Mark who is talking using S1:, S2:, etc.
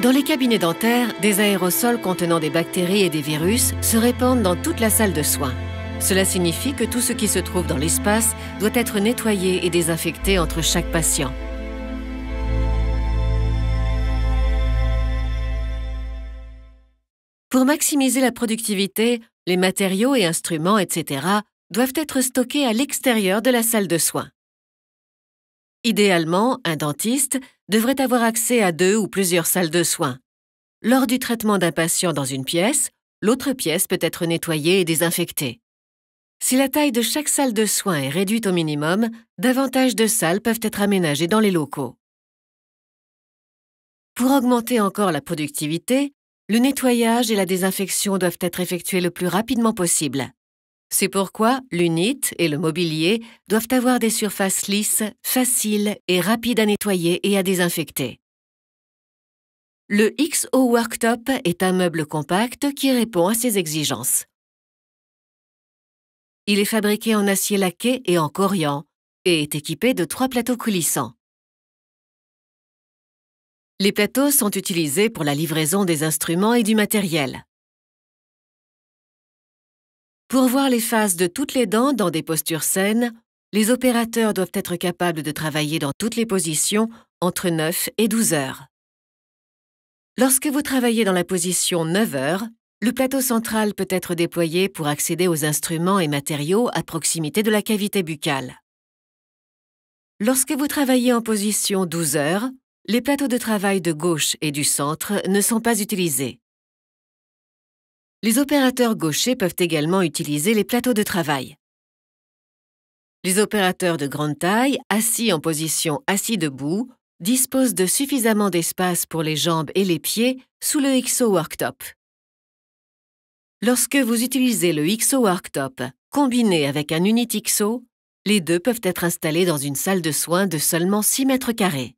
S1: Dans les cabinets dentaires, des aérosols contenant des bactéries et des virus se répandent dans toute la salle de soins. Cela signifie que tout ce qui se trouve dans l'espace doit être nettoyé et désinfecté entre chaque patient. Pour maximiser la productivité, les matériaux et instruments, etc., doivent être stockés à l'extérieur de la salle de soins. Idéalement, un dentiste devrait avoir accès à deux ou plusieurs salles de soins. Lors du traitement d'un patient dans une pièce, l'autre pièce peut être nettoyée et désinfectée. Si la taille de chaque salle de soins est réduite au minimum, davantage de salles peuvent être aménagées dans les locaux. Pour augmenter encore la productivité, le nettoyage et la désinfection doivent être effectués le plus rapidement possible. C'est pourquoi l'unit et le mobilier doivent avoir des surfaces lisses, faciles et rapides à nettoyer et à désinfecter. Le XO Worktop est un meuble compact qui répond à ces exigences. Il est fabriqué en acier laqué et en corian et est équipé de trois plateaux coulissants. Les plateaux sont utilisés pour la livraison des instruments et du matériel. Pour voir les faces de toutes les dents dans des postures saines, les opérateurs doivent être capables de travailler dans toutes les positions entre 9 et 12 heures. Lorsque vous travaillez dans la position 9 heures, le plateau central peut être déployé pour accéder aux instruments et matériaux à proximité de la cavité buccale. Lorsque vous travaillez en position 12 heures, les plateaux de travail de gauche et du centre ne sont pas utilisés. Les opérateurs gauchers peuvent également utiliser les plateaux de travail. Les opérateurs de grande taille, assis en position assis-debout, disposent de suffisamment d'espace pour les jambes et les pieds sous le XO Worktop. Lorsque vous utilisez le XO Worktop combiné avec un Unit XO, les deux peuvent être installés dans une salle de soins de seulement 6 mètres carrés.